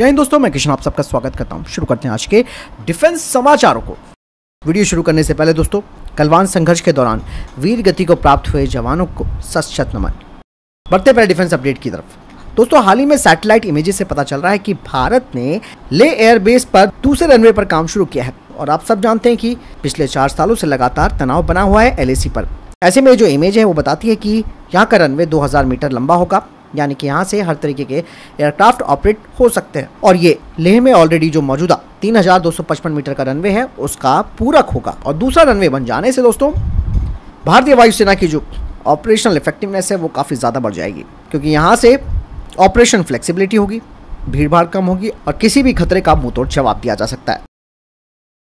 जय हिंद दोस्तों मैं किशन आप सबका स्वागत करता हूँ शुरू करते हैं आज के डिफेंस समाचारों को वीडियो शुरू करने से पहले दोस्तों कलवान संघर्ष के दौरान वीर गति को प्राप्त हुए जवानों को सशत नमन बढ़ते पहले डिफेंस अपडेट की तरफ दोस्तों हाल ही में सैटेलाइट इमेजेस से पता चल रहा है कि भारत ने ले एयरबेस पर दूसरे रनवे पर काम शुरू किया है और आप सब जानते हैं कि पिछले चार सालों से लगातार तनाव बना हुआ है एलएसी पर ऐसे में जो इमेज है वो बताती है कि यहाँ का रनवे 2000 मीटर लंबा होगा यानी कि यहाँ से हर तरीके के एयरक्राफ्ट ऑपरेट हो सकते हैं और ये लेह में ऑलरेडी जो मौजूदा 3,255 मीटर का रनवे है उसका पूरक होगा और दूसरा रनवे बन जाने से दोस्तों भारतीय वायुसेना की जो ऑपरेशनल इफेक्टिवनेस है वो काफ़ी ज़्यादा बढ़ जाएगी क्योंकि यहाँ से ऑपरेशन फ्लेक्सिबिलिटी होगी भीड़ भाड़ कम होगी और किसी भी खतरे का मुंहतोड़ जवाब दिया जा सकता है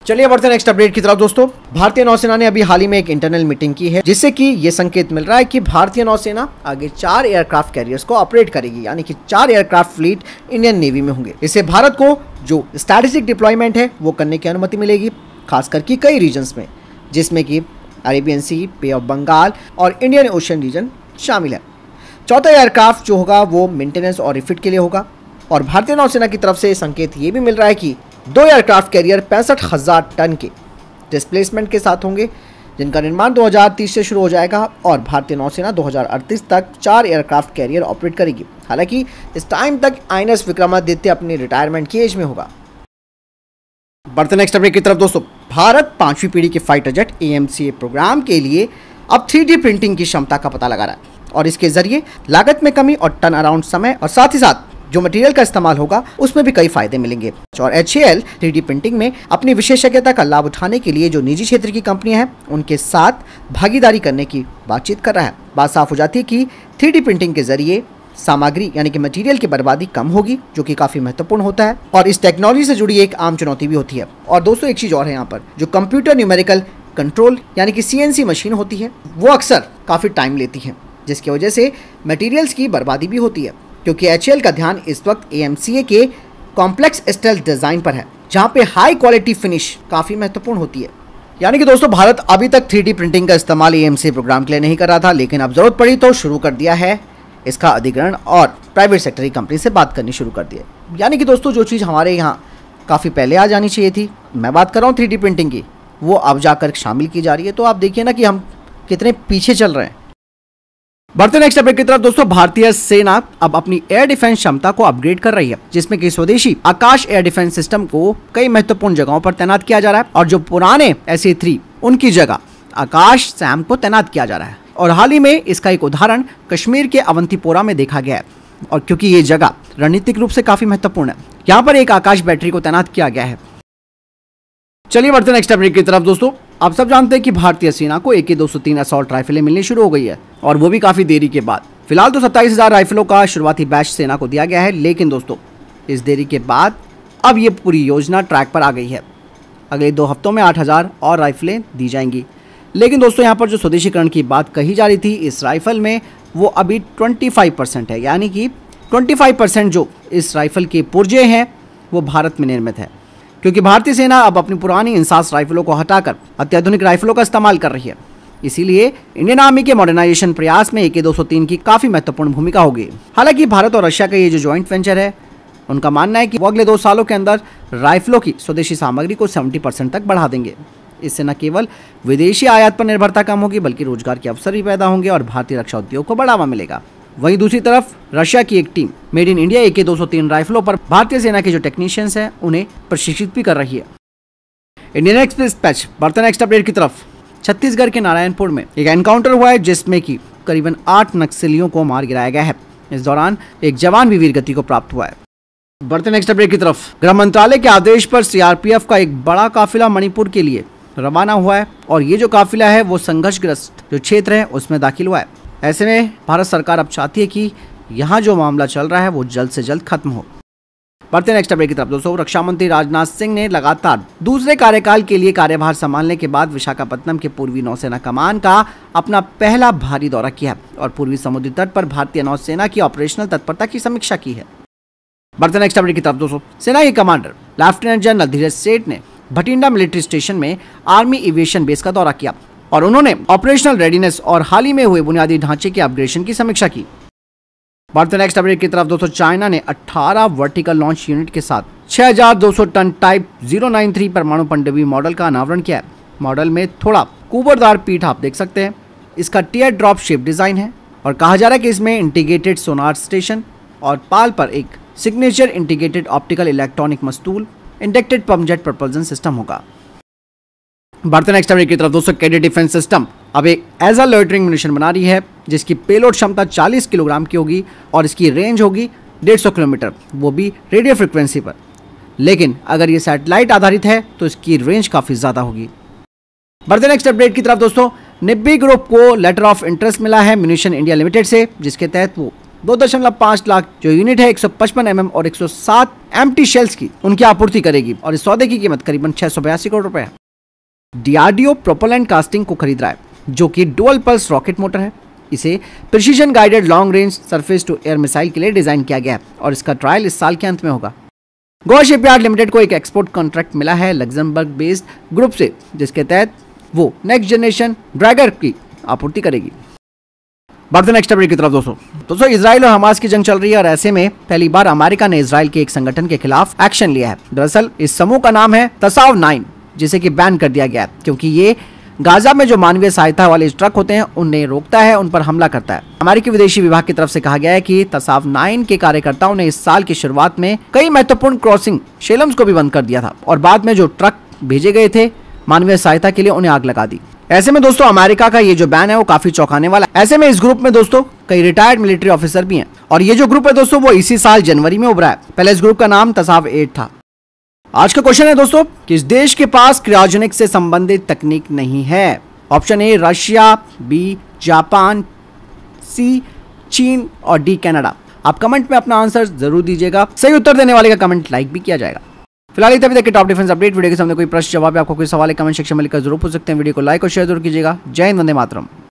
चलिए बढ़ते नेक्स्ट अपडेट की तरफ दोस्तों भारतीय नौसेना ने अभी हाल ही में एक इंटरनल मीटिंग की है जिससे कि ये संकेत मिल रहा है कि भारतीय नौसेना आगे चार एयरक्राफ्ट कैरियर्स को ऑपरेट करेगी यानी कि चार एयरक्राफ्ट फ्लीट इंडियन नेवी में होंगे इससे भारत को जो स्ट्रेटेजिक डिप्लॉयमेंट है वो करने की अनुमति मिलेगी खास करके कई रीजन्स में जिसमें कि अरेबियन सी पे ऑफ बंगाल और इंडियन ओशन रीजन शामिल है चौथा एयरक्राफ्ट जो होगा वो मेंटेनेंस और रिफिट के लिए होगा और भारतीय नौसेना की तरफ से संकेत ये भी मिल रहा है कि दो एयरक्राफ्ट कैरियर पैंसठ हज़ार टन के डिस्प्लेसमेंट के साथ होंगे जिनका निर्माण 2030 से शुरू हो जाएगा और भारतीय नौसेना 2038 तक चार एयरक्राफ्ट कैरियर ऑपरेट करेगी हालांकि इस टाइम तक आई विक्रमादित्य अपने रिटायरमेंट की एज में होगा बढ़ते नेक्स्ट अपडेट की तरफ दोस्तों भारत पांचवी पीढ़ी के फाइटर जेट ए प्रोग्राम के लिए अब थ्री प्रिंटिंग की क्षमता का पता लगा रहा है और इसके जरिए लागत में कमी और टर्न अराउंड समय और साथ ही साथ जो मटेरियल का इस्तेमाल होगा उसमें भी कई फायदे मिलेंगे और एच ए प्रिंटिंग में अपनी विशेषज्ञता का लाभ उठाने के लिए जो निजी क्षेत्र की कंपनियां हैं उनके साथ भागीदारी करने की बातचीत कर रहा है बात साफ हो जाती है कि थ्री प्रिंटिंग के जरिए सामग्री यानी कि मटेरियल की बर्बादी कम होगी जो कि काफी महत्वपूर्ण होता है और इस टेक्नोलॉजी से जुड़ी एक आम चुनौती भी होती है और दोस्तों एक चीज और है यहाँ पर जो कंप्यूटर न्यूमेरिकल कंट्रोल यानी कि सीएनसी मशीन होती है वो अक्सर काफ़ी टाइम लेती है जिसकी वजह से मटेरियल्स की बर्बादी भी होती है क्योंकि एच का ध्यान इस वक्त ए के कॉम्प्लेक्स स्टाइल डिज़ाइन पर है जहाँ पे हाई क्वालिटी फिनिश काफ़ी महत्वपूर्ण होती है यानी कि दोस्तों भारत अभी तक 3D प्रिंटिंग का इस्तेमाल ए प्रोग्राम के लिए नहीं कर रहा था लेकिन अब ज़रूरत पड़ी तो शुरू कर दिया है इसका अधिग्रहण और प्राइवेट सेक्टर की कंपनी से बात करनी शुरू कर दी है यानी कि दोस्तों जो चीज़ हमारे यहाँ काफ़ी पहले आ जानी चाहिए थी मैं बात कर रहा हूँ थ्री प्रिंटिंग की वो अब जाकर शामिल की जा रही है तो आप देखिए ना कि हम कितने पीछे चल रहे हैं बढ़ते नेक्स्ट अपडेट की तरफ दोस्तों भारतीय सेना अब अपनी एयर डिफेंस क्षमता को अपग्रेड कर रही है जिसमें कि स्वदेशी आकाश एयर डिफेंस सिस्टम को कई महत्वपूर्ण जगहों पर तैनात किया जा रहा है और जो पुराने एस थ्री उनकी जगह आकाश सैम को तैनात किया जा रहा है और हाल ही में इसका एक उदाहरण कश्मीर के अवंतीपोरा में देखा गया है और क्योंकि ये जगह रणनीतिक रूप से काफी महत्वपूर्ण है यहाँ पर एक आकाश बैटरी को तैनात किया गया है चलिए बढ़ते नेक्स्ट अपडेट की तरफ दोस्तों आप सब जानते हैं कि भारतीय सेना को ए के दो असॉल्ट राइफलें मिलनी शुरू हो गई है और वो भी काफ़ी देरी के बाद फिलहाल तो सत्ताईस हज़ार राइफलों का शुरुआती बैच सेना को दिया गया है लेकिन दोस्तों इस देरी के बाद अब ये पूरी योजना ट्रैक पर आ गई है अगले दो हफ्तों में आठ हज़ार और राइफलें दी जाएंगी लेकिन दोस्तों यहाँ पर जो स्वदेशीकरण की बात कही जा रही थी इस राइफल में वो अभी ट्वेंटी फाइव परसेंट है यानी कि ट्वेंटी फाइव परसेंट जो इस राइफल के पुर्जे हैं वो भारत में निर्मित है क्योंकि भारतीय सेना अब अपनी पुरानी इंसास राइफलों को हटाकर अत्याधुनिक राइफलों का इस्तेमाल कर रही है इसीलिए इंडियन आर्मी के मॉडर्नाइजेशन प्रयास में एके 203 की काफ़ी महत्वपूर्ण भूमिका होगी हालांकि भारत और रशिया का ये जो ज्वाइंट वेंचर है उनका मानना है कि वो अगले दो सालों के अंदर राइफलों की स्वदेशी सामग्री को 70 परसेंट तक बढ़ा देंगे इससे न केवल विदेशी आयात पर निर्भरता कम होगी बल्कि रोजगार के अवसर भी पैदा होंगे और भारतीय रक्षा उद्योग को बढ़ावा मिलेगा वहीं दूसरी तरफ रशिया की एक team made in India AK 203 राइफलों पर भारतीय सेना के जो टेक्नीशियंस हैं उन्हें प्रशिक्षित भी कर रही है इंडियन एक्सप्रेस पैच बढ़ते नेक्स्ट अपडेट की तरफ छत्तीसगढ़ के नारायणपुर में एक एनकाउंटर हुआ है जिसमें कि करीबन आठ नक्सलियों को मार गिराया गया है इस दौरान एक जवान भी वीरगति को प्राप्त हुआ है बढ़ते नेक्स्ट अपडेट की तरफ गृह मंत्रालय के आदेश पर सीआरपीएफ का एक बड़ा काफिला मणिपुर के लिए रवाना हुआ है और ये जो काफिला है वो संघर्षग्रस्त जो क्षेत्र है उसमें दाखिल हुआ है ऐसे में भारत सरकार अब चाहती है कि यहाँ जो मामला चल रहा है वो जल्द से जल्द खत्म हो बढ़ते नेक्स्ट अपडेट की तरफ दोस्तों रक्षा मंत्री राजनाथ सिंह ने लगातार दूसरे कार्यकाल के लिए कार्यभार संभालने के बाद विशाखापट्टनम के पूर्वी नौसेना कमान का अपना पहला भारी दौरा किया और पूर्वी समुद्री तट पर भारतीय नौसेना की ऑपरेशनल तत्परता की समीक्षा की है बढ़ते नेक्स्ट अपडेट की तरफ दोस्तों सेना के commander lieutenant general Dheeraj Seth ने भटिंडा मिलिट्री स्टेशन में आर्मी एविएशन बेस का दौरा किया और उन्होंने ऑपरेशनल रेडीनेस और हाल ही में हुए बुनियादी ढांचे के अपग्रेडेशन की समीक्षा की बढ़ते नेक्स्ट अपडेट की तरफ दोस्तों चाइना ने 18 वर्टिकल लॉन्च यूनिट के साथ 6200 टन टाइप 093 परमाणु पंडवी मॉडल का अनावरण किया है मॉडल में थोड़ा कुबरदार पीठ आप देख सकते हैं इसका टीयर ड्रॉप शेप डिज़ाइन है और कहा जा रहा है कि इसमें इंटीग्रेटेड सोनार स्टेशन और पाल पर एक सिग्नेचर इंटीग्रेटेड ऑप्टिकल इलेक्ट्रॉनिक मस्तूल इंडेक्टेड पम्पजेट प्रपल्जन सिस्टम होगा बढ़ते नेक्स्ट अपडेट की तरफ दोस्तों कैडेट डिफेंस सिस्टम अब एक एज अ लोटरिंग मिशन बना रही है जिसकी पेलोड क्षमता 40 किलोग्राम की होगी और इसकी रेंज होगी 150 किलोमीटर वो भी रेडियो फ्रिक्वेंसी पर लेकिन अगर ये सैटेलाइट आधारित है तो इसकी रेंज काफ़ी ज़्यादा होगी बढ़ते नेक्स्ट अपडेट की तरफ दोस्तों निब्बी ग्रुप को लेटर ऑफ इंटरेस्ट मिला है म्यूनिशन इंडिया लिमिटेड से जिसके तहत वो दो दशमलव पाँच लाख जो यूनिट है 155 एमएम mm और 107 सौ शेल्स की उनकी आपूर्ति करेगी और इस सौदे की कीमत करीबन छह करोड़ रुपए है डीआरडीओ प्रोपेलेंट कास्टिंग को खरीद रहा है जो कि डुअल पल्स रॉकेट मोटर है इसे precision guided long range surface to air missile के लिए डिज़ाइन किया गया और इसका ट्रायल इस साल के अंत में होगा गोवा शिपयार्ड लिमिटेड को एक एक्सपोर्ट कॉन्ट्रैक्ट मिला है लग्जमबर्ग बेस्ड ग्रुप से जिसके तहत वो नेक्स्ट जनरेशन ड्रैगर की आपूर्ति करेगी बढ़ते नेक्स्ट अपडेट की तरफ दोस्तों दोस्तों इसराइल और हमास की जंग चल रही है और ऐसे में पहली बार अमेरिका ने इसराइल के एक संगठन के खिलाफ एक्शन लिया है दरअसल इस समूह का नाम है तसाव नाइन जिसे कि बैन कर दिया गया है क्योंकि ये गाजा में जो मानवीय सहायता वाले ट्रक होते हैं उन्हें रोकता है उन पर हमला करता है अमेरिकी विदेशी विभाग की तरफ से कहा गया है कि तसाफ नाइन के कार्यकर्ताओं ने इस साल की शुरुआत में कई महत्वपूर्ण क्रॉसिंग शेलम्स को भी बंद कर दिया था और बाद में जो ट्रक भेजे गए थे मानवीय सहायता के लिए उन्हें आग लगा दी ऐसे में दोस्तों अमेरिका का ये जो बैन है वो काफी चौंकाने वाला है ऐसे में इस ग्रुप में दोस्तों कई रिटायर्ड मिलिट्री ऑफिसर भी हैं और ये जो ग्रुप है दोस्तों वो इसी साल जनवरी में उभरा है पहले इस ग्रुप का नाम तसाफ एट था आज का क्वेश्चन है दोस्तों किस देश के पास क्रियाजनिक से संबंधित तकनीक नहीं है option A Russia B Japan C चीन और डी कनाडा आप कमेंट में अपना आंसर जरूर दीजिएगा सही उत्तर देने वाले का कमेंट लाइक भी किया जाएगा फिलहाल तभी तक के टॉप डिफेंस अपडेट वीडियो के सामने कोई प्रश्न जवाब आपको कोई सवाल कमेंट सेक्शन में लिखकर जरूर पूछ सकते हैं वीडियो को लाइक और शेयर जरूर कीजिएगा जय हिंद वंदे मातरम